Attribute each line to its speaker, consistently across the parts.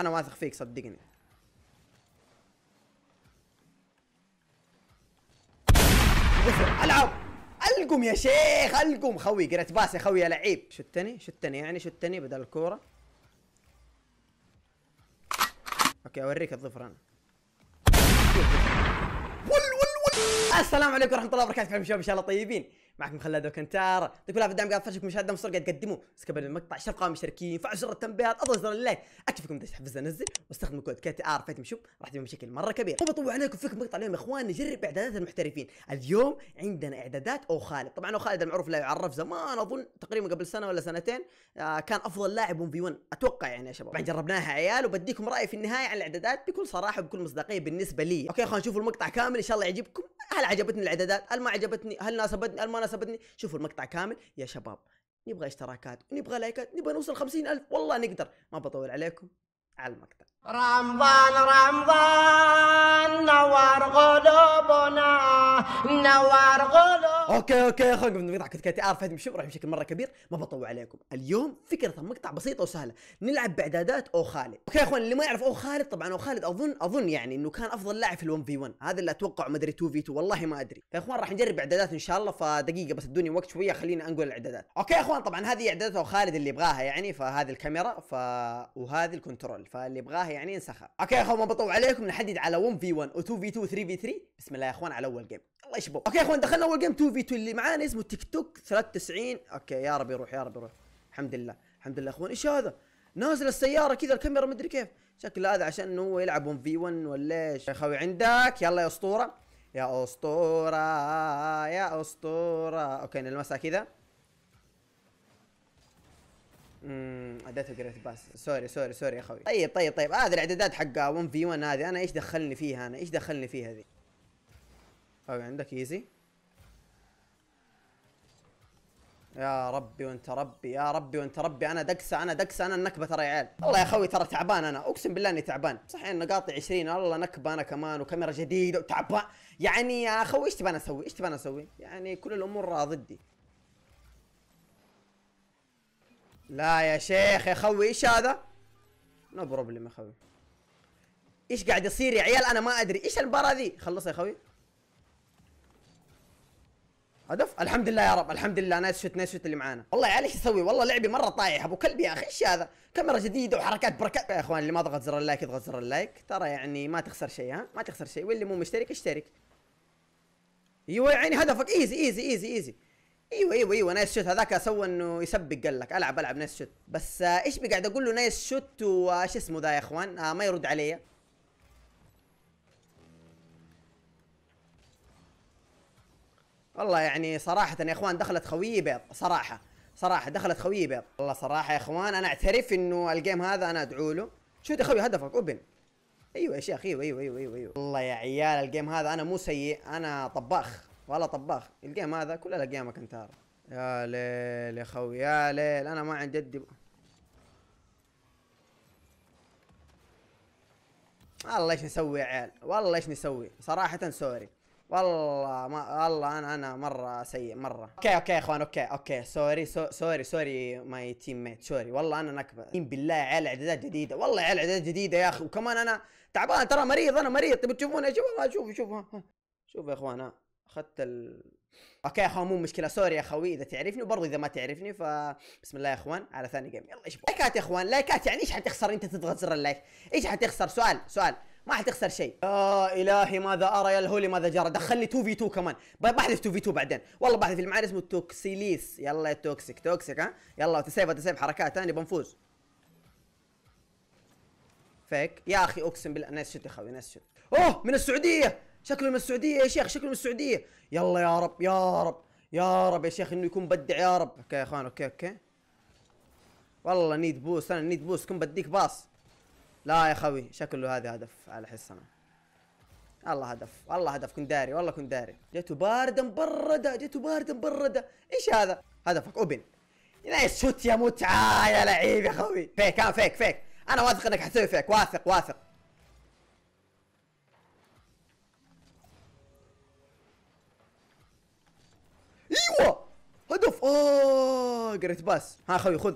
Speaker 1: انا واثق فيك صدقني العب القم يا شيخ القم خوي قريت باس يا خوي يا لعيب شتني شتني يعني شتني بدل الكوره اوكي اوريك الظفر انا ول ول ول السلام عليكم ورحمه الله وبركاته كيفكم شباب ان شاء الله طيبين معكم خلاد وكنتار يعطيكم العافيه الدعم قاعد فرشكم مشاهده مصر قاعد تقدموا بس قبل المقطع اشتركوا مشتركين فعلوا زر التنبيهات اضغطوا زر اللايك اكفكم اذا حفزنا انزل واستخدموا كود كي تي ار فيتم شوب راح تجيبون بشكل مره كبير بطول عليكم فيكم مقطع اليوم يا اخوان نجرب اعدادات المحترفين اليوم عندنا اعدادات او خالد طبعا او خالد المعروف لا يعرف زمان اظن تقريبا قبل سنه ولا سنتين آه، كان افضل لاعب 1 في 1 اتوقع يعني يا شباب طبعا جربناها عيال وبديكم رايي في النهايه عن الاعدادات بكل صراحه وبكل مصداقيه بالنسبه لي اوكي خلينا نشوف المقطع كامل ان شاء الله يعجبكم هل عجبتني الاعدادات هل ما عجبتني هل ناسبتني هل ما ناسبتني شوفوا المقطع كامل يا شباب نبغى اشتراكات ونبغى لايكات نبغى نوصل خمسين ألف والله نقدر ما بطول عليكم على المقطع رمضان رمضان نوار قلوبنا نوار قلوبنا اوكي اوكي اخوان قبل المقطع كنت كاتي اعرف هذا مش بشكل مره كبير ما بطول عليكم اليوم فكره المقطع بسيطه وسهله نلعب باعدادات او خالد اوكي يا اخوان اللي ما يعرف او خالد طبعا او خالد اظن اظن يعني انه كان افضل لاعب في ال1 في 1 هذا اللي اتوقع ما ادري 2 في 2 والله ما ادري فيا اخوان راح نجرب اعدادات ان شاء الله فدقيقه بس ادوني وقت شويه خليني انقل الاعدادات اوكي يا اخوان طبعا هذه اعدادات او خالد اللي يبغاها يعني فهذه الكاميرا ف وهذه الكنترول فاللي يبغاها يعني انسخها اوكي يا اخوان ما بطول عليكم نحدد على 1 في 1 و 2 في 2 و 3 في 3 بسم الله يا اخوان على اول جيم الله يشبه اوكي يا اخوان دخلنا اول جيم 2 في 2 اللي معانا اسمه تيك توك 93 اوكي يا رب يروح يا رب يروح الحمد لله الحمد لله يا اخوان ايش هذا نازل السياره كذا الكاميرا ما ادري كيف شكله هذا عشان هو يلعب 1 في 1 ولا ايش يا اخوي عندك يلا يا اسطوره يا اسطوره يا اسطوره اوكي نلمسها كذا اممم اديته جريت باس سوري سوري سوري يا خوي طيب طيب طيب هذه آه الاعدادات حق 1 في 1 هذه انا ايش دخلني فيها انا ايش دخلني فيها ذي اوكي عندك ايزي يا ربي وانت ربي يا ربي وانت ربي انا دقسه انا دقسه انا النكبه ترى يا عيال والله يا خوي ترى تعبان انا اقسم بالله اني تعبان صح نقاطي 20 والله نكبه انا كمان وكاميرا جديده وتعبان يعني يا خوي ايش تبغى اسوي ايش تبغى اسوي يعني كل الامور ضدي لا يا شيخ يا خوي ايش هذا؟ نو بروبلم يا خوي ايش قاعد يصير يا عيال انا ما ادري ايش المباراه ذي خلصها يا خوي هدف الحمد لله يا رب الحمد لله نايس شوت نايس شوت اللي معانا والله يا عيال ايش اسوي والله لعبي مره طايح ابو كلب يا اخي ايش هذا كاميرا جديده وحركات بركات يا اخوان اللي ما ضغط زر اللايك يضغط زر اللايك ترى يعني ما تخسر شيء ها ما تخسر شيء واللي مو مشترك اشترك ايوه يا عيني هدفك ايزي ايزي ايزي ايزي ايوه ايوه ايوه نايس شوت هذاك سوى انه يسبق قال لك العب العب نايس شوت بس آه ايش بقعد اقول له نايس شوت وايش آه، اسمه ذا يا اخوان آه ما يرد علي والله يعني صراحة يا اخوان دخلت خويي بيض صراحة صراحة دخلت خويي بيض والله صراحة يا اخوان انا اعترف انه الجيم هذا انا ادعو له شوت يا خوي هدفك اوبن ايوه يا شيخ ايوه ايوه ايوه, أيوة. أيوة. والله يا عيال الجيم هذا انا مو سيء انا طباخ ولا طباخ الجيم هذا كل الاجيام كنتارا يا ليل يا خوي يا ليل انا ما عندي يدي والله ايش نسوي يا عيال والله ايش نسوي صراحة سوري والله ما والله انا انا مرة سيء مرة اوكي اوكي يا اخوان اوكي اوكي سوري سوري سوري ماي تيم ميت سوري والله انا نكبة ان بالله يا عيال اعدادات جديدة والله يا عيال اعدادات جديدة يا اخي وكمان انا تعبان ترى مريض انا مريض تبي تشوفوني شوف شوفوا شوفوا شوفوا يا اخوان ها اخذت ال اوكي يا اخوان مو مشكله سوري يا اخوي اذا تعرفني وبرضه اذا ما تعرفني ف بسم الله يا اخوان على ثاني جيم يلا ايش لايكات يا اخوان لايكات يعني ايش حتخسر انت تضغط زر اللايك ايش حتخسر سؤال سؤال ما حتخسر شيء يا الهي ماذا ارى يا الهولي ماذا جرى دخل لي 2 في 2 كمان بحذف 2 في 2 بعدين والله بحذف اللي معي اسمه توكسيليس يلا يا توكسيك توكسيك ها يلا تسيب تسيب حركات ثاني بنفوز فيك يا اخي اقسم بالله ناس شت يا اخوي ناس شت اوه من السعوديه شكله من السعوديه يا شيخ شكله من السعوديه يلا يا رب يا رب يا رب يا شيخ انه يكون بدع يا رب اوكي يا اخوان اوكي اوكي والله نيد بوس انا نيد بوس كم بديك باص لا يا خوي شكله هذا هدف على حسنا الله هدف والله هدف كنت داري والله كنت داري جته بارده مبرده جته بارده مبرده ايش هذا هدفك اوبن نايس شوت يا متعه يا لعيب يا خوي فيك كان آه، فيك فيك انا واثق انك حتسوي فيك واثق واثق هدف اوه قريت باس ها خوي خذ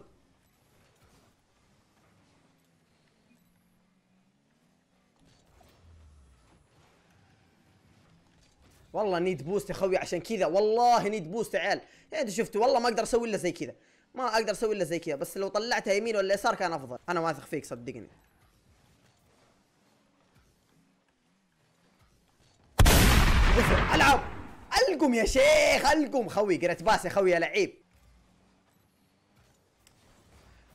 Speaker 1: والله نيد بوست يا خوي عشان كذا والله نيد بوست يا عيال يعني شفتوا والله ما اقدر اسوي الا زي كذا ما اقدر اسوي الا زي كذا بس لو طلعتها يمين ولا يسار كان افضل انا واثق فيك صدقني القم يا شيخ القم خوي قريت باس يا خوي يا لعيب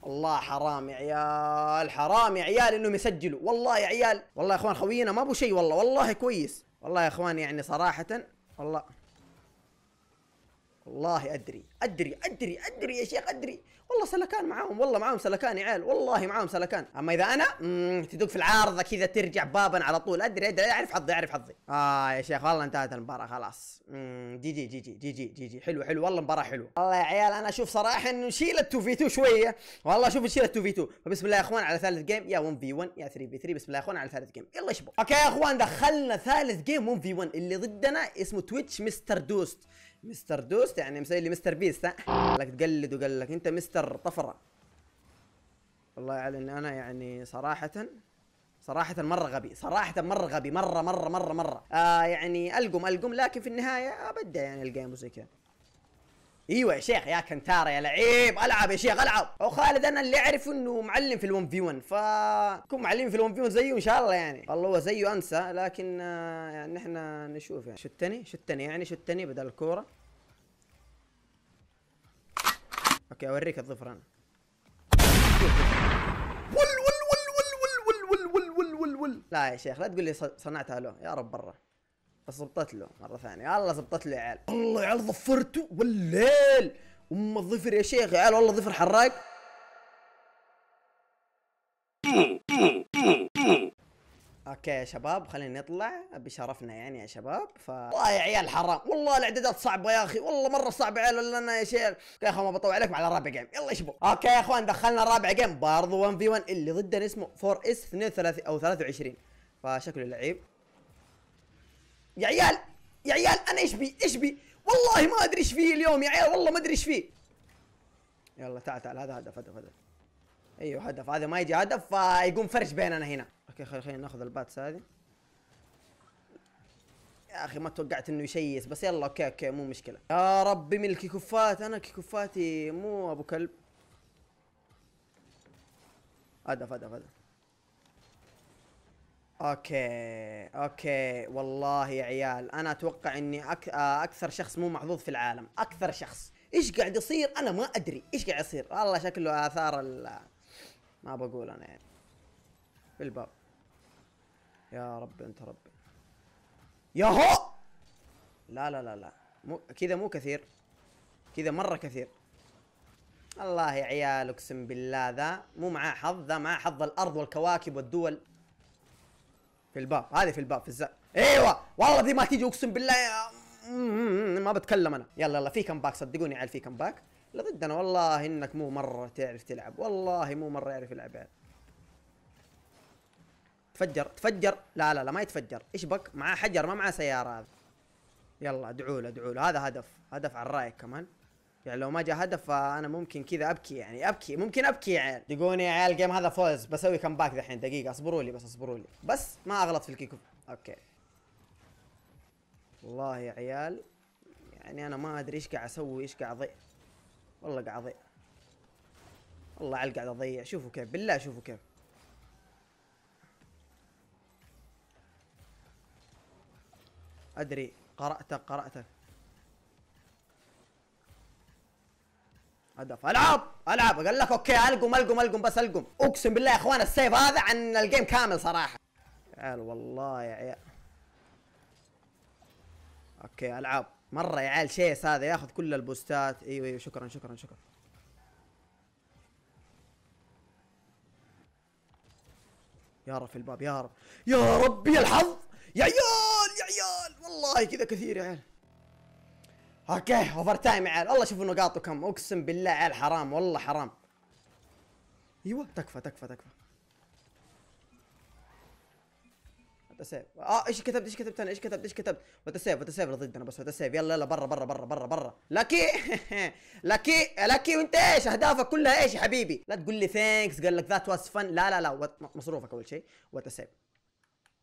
Speaker 1: الله حرام يا عيال حرام يا عيال انهم يسجلوا والله يا عيال والله يا اخوان خوينا ما ابو شيء والله والله كويس والله يا اخوان يعني صراحه والله والله ادري ادري ادري ادري يا شيخ ادري والله سلكان معاهم والله معاهم سلكان يا عيال والله معاهم سلكان اما اذا انا تدق في العارضه كذا ترجع بابا على طول ادري ادري اعرف حظي اعرف حظي اه يا شيخ والله انتهت المباراه خلاص جي جي جي جي جي جي جي جي حلو حلو والله المباراه حلوه والله يا عيال انا اشوف صراحه انه نشيل ال2 في 2 شويه والله اشوف نشيل ال2 في 2 فبسم الله يا اخوان على ثالث جيم يا 1 في 1 يا 3 في 3 بسم الله يا اخوان على ثالث جيم يلا شباب اوكي يا اخوان دخلنا ثالث جيم 1 في 1 اللي ضدنا اسمه تويتش مستر دوست مستر دوست يعني مسوي لي مستر بيست ها لك تقلد وقال لك انت مستر طفره والله يعلم انا يعني صراحه صراحة مرة غبي، صراحة مرة غبي، مرة مرة مرة مرة. آه يعني ألقم ألقم لكن في النهاية أبدع يعني الجيم وزي كذا. ايوه يا شيخ يا كنتارا يا لعيب العب يا شيخ العب خالد انا اللي اعرف انه معلم في ال1 في 1 ف كون معلم في ال1 في 1 زيه ان شاء الله يعني والله هو زيه انسى لكن آه، يعني احنا نشوف يعني شتني شتني يعني شتني بدل الكوره اوكي اوريك الظفر انا ول ول ول ول ول ول ول ول ول لا يا شيخ لا تقول لي صنعتها له يا رب برا بس زبطت له مره ثانيه الله زبطت له يا عيال الله يا عيال ظفرته والليل ام الظفر يا شيخ يا عيال والله ظفر حراق اوكي يا شباب خلينا نطلع ابي شرفنا يعني يا شباب ف والله يا عيال حرام والله الاعدادات صعبه يا اخي والله مره صعبه يا عيال ولا انا يا شيخ يا اخي ما بطول عليكم على رابع جيم يلا شباب اوكي يا اخوان دخلنا رابع جيم برضو 1 في 1 اللي ضدنا اسمه 4 اس 32 او 23 فشكله لعيب يا عيال يا عيال انا ايش بي ايش بي والله ما ادري ايش فيه اليوم يا عيال والله ما ادري ايش فيه يلا تعال تعال هذا هدف هدف هدف ايوه هدف هذا ما يجي هدف فيقوم فرش بيننا هنا اوكي خلينا ناخذ الباتس هذه يا اخي ما توقعت انه يشيس بس يلا اوكي اوكي مو مشكله يا ربي من الكيكوفات انا كيكوفاتي مو ابو كلب هدف هدف هدف اوكي اوكي والله يا عيال انا اتوقع اني أك... آه، اكثر شخص مو محظوظ في العالم اكثر شخص ايش قاعد يصير انا ما ادري ايش قاعد يصير والله شكله اثار ال ما بقول انا يعني بالباب يا رب انت ربي ياهو لا لا لا لا مو كذا مو كثير كذا مره كثير الله يا عيال اقسم بالله ذا مو معاه حظ ذا معاه حظ الارض والكواكب والدول في الباب هذه في الباب في الزق ايوه والله دي ما تيجي اقسم بالله ما بتكلم انا يلا يلا في كم باك صدقوني عيل في كم باك لا ضدنا والله انك مو مره تعرف تلعب والله مو مره يعرف يلعب يعني. تفجر تفجر لا لا لا ما يتفجر ايش بك معاه حجر ما معاه سياره هذا يلا ادعوا له ادعوا له هذا هدف هدف على الرايك كمان يعني لو ما جاء هدف فانا ممكن كذا ابكي يعني ابكي ممكن ابكي يعني. يا عيال دقوني يا عيال الجيم هذا فوز بسوي كم باك دحين دقيقه اصبروا لي بس اصبروا لي بس ما اغلط في الكيك اوكي والله يا عيال يعني انا ما ادري ايش قاعد اسوي ايش قاعد اضيع والله قاعد اضيع والله على قاعد اضيع شوفوا كيف بالله شوفوا كيف ادري قراتك قراتك هدف العب العب قال لك اوكي القم القم القم بس القم اقسم بالله يا اخوان السيف هذا عن الجيم كامل صراحه عيال والله يا عيال اوكي العب مره يا عيال شيس هذا ياخذ كل البوستات ايوه ايوه شكرا شكرا شكرا يا رب في الباب يا رب يا ربي الحظ يا عيال يا عيال والله كذا كثير يا عيال اوكي اوفر تايم يا عيال والله شوفوا نقاطه كم اقسم بالله عيال حرام والله حرام ايوه تكفى تكفى تكفى وات سيف اه ايش كتبت ايش كتبت انا ايش كتبت ايش كتبت وات وات سيف ضدنا بس وات سيف يلا يلا برا برا برا برا برا لكي لكي لكي وانت ايش اهدافك كلها ايش يا حبيبي لا تقول لي ثانكس قال لك ذات واز فن لا لا لا مصروفك اول شيء وات سيف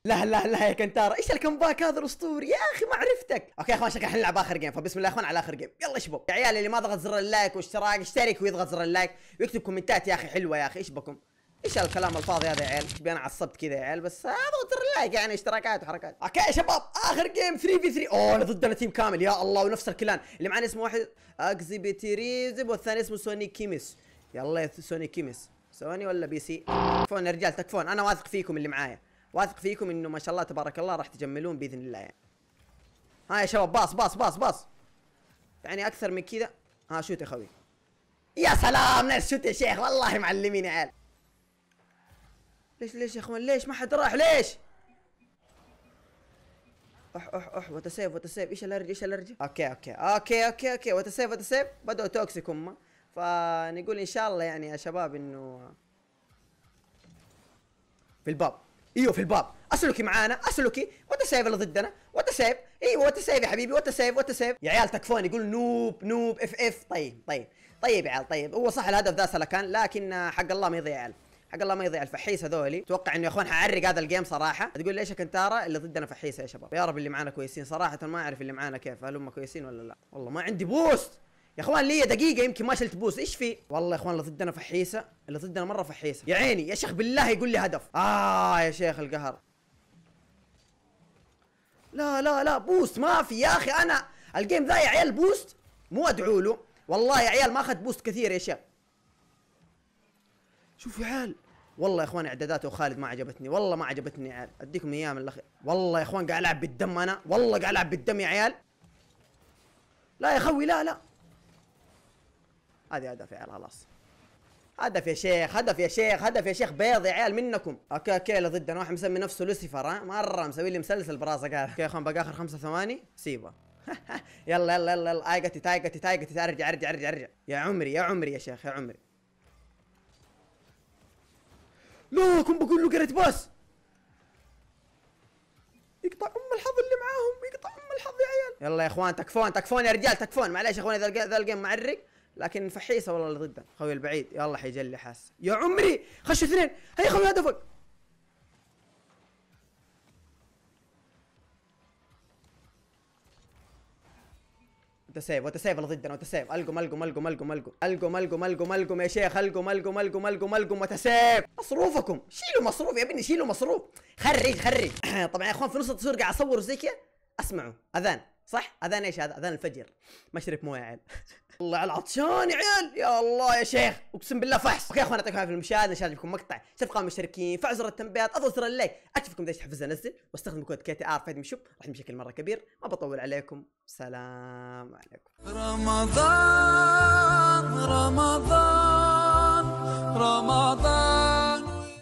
Speaker 1: لا لا لا يا كنتارا ايش الكمباك هذا الاسطوري يا اخي ما عرفتك اوكي يا اخوان شكلنا احنا نلعب اخر جيم فبسم الله يا اخوان على اخر جيم يلا شباب يا عيال اللي ما ضغط زر اللايك واشتراك اشترك ويضغط زر اللايك ويكتب كومنتات يا اخي حلوه يا اخي ايش بكم ايش الكلام الفاضي هذا يا عيال؟ ايش انا عصبت كذا يا عيال بس آه، اضغط اللايك يعني اشتراكات وحركات. اوكي يا شباب اخر جيم 3 في 3 اوه ضدنا تيم كامل يا الله ونفس الكلان اللي معنا اسمه واحد اكزيبيتيريزم والثاني اسمه سوني كيميس. يلا يا سوني كيميس. سوني ولا بي سي؟ تكفون يا رجال تكفون انا واثق فيكم اللي معايا. واثق فيكم انه ما شاء الله تبارك الله راح تجملون باذن الله يعني ها يا شباب باص باص باص باص يعني اكثر من كذا ها شوت يا خوي يا سلام نايس شوت يا شيخ والله معلمين يا عيال ليش ليش يا اخوان ليش ما حد راح ليش اح اح اح وتسيف وتسيف ايش الارجي ايش الارجي اوكي اوكي اوكي اوكي اوكي وتسيف وتسيف بدأوا توكسيك هم فنقول ان شاء الله يعني يا شباب انه في الباب ايوه في الباب اسلكي معانا اسلكي وات سيف اللي ضدنا وات سيف ايوه وات سيف يا حبيبي وات سيف وات سيف يا عيال تكفون يقول نوب نوب اف اف طيب طيب طيب يا عيال طيب هو صح الهدف ذا سلكان لكن حق الله ما يضيع يا عيال حق الله ما يضيع الفحيس هذولي اتوقع انه يا اخوان حعرق هذا الجيم صراحه تقول ليش يا كنتارا اللي ضدنا فحيسه يا شباب يا رب اللي معانا كويسين صراحه ما اعرف اللي معانا كيف هل هم كويسين ولا لا والله ما عندي بوست يا اخوان لي دقيقه يمكن ما شلت بوس ايش في والله يا اخوان اللي ضدنا فحيسه اللي ضدنا مره فحيسه يا عيني يا شيخ بالله يقول لي هدف اه يا شيخ القهر لا لا لا بوست ما في يا اخي انا الجيم ذا يا عيال بوست مو ادعو له والله يا عيال ما اخذت بوست كثير يا شيخ شوفوا يا عيال والله يا اخوان اعداداته وخالد ما عجبتني والله ما عجبتني يا عيال اديكم اياها من الاخير والله يا اخوان قاعد العب بالدم انا والله قاعد العب بالدم يا عيال لا يا خوي لا لا هذه هدف يا عيال خلاص هدف يا شيخ هدف يا شيخ هدف يا شيخ بيض يا عيال منكم اوكي اوكي اللي ضدنا واحد مسمي نفسه لوسيفر ها مره مسوي لي مسلسل براسه قال اوكي يا اخوان باقي اخر خمسة ثواني سيبه يلا يلا يلا يلا ايقتي تايقتي تايقتي ارجع ارجع ارجع ارجع يا عمري يا عمري يا شيخ يا عمري لا كنت بقول له قريت باس يقطع ام الحظ اللي معاهم يقطع ام الحظ يا عيال يلا يا اخوان تكفون تكفون يا رجال تكفون معليش يا اخوان اذا ذا الجيم معرق لكن فحيسه والله اللي ضده خوي البعيد يلا حيجلي حاس يا عمري خشوا اثنين هيا خوي هدفك سيف وتسيف سيف اللي ضدنا سيف القم القم القم القم القم القم القم القم القم يا شيخ القم القم القم القم القم سيف مصروفكم شيلوا مصروف يا ابني شيلوا مصروف خرج خرج طبعا يا اخوان في نص التصوير قاعد اصور زي كذا اسمعوا اذان صح؟ اذان ايش هذا؟ اذان الفجر ما شرب مويه يا عيال الله على العطشان يا عيال يا الله يا شيخ اقسم بالله فحص اوكي اخوان يعطيكم العافيه المشاهد نشاهد لكم مقطع شفقة المشتركين زر التنبيهات اضغط زر اللايك اشوفكم اذا تحفز انزل واستخدم كود كي تي ار في شوب راح بشكل مره كبير ما بطول عليكم سلام عليكم رمضان رمضان رمضان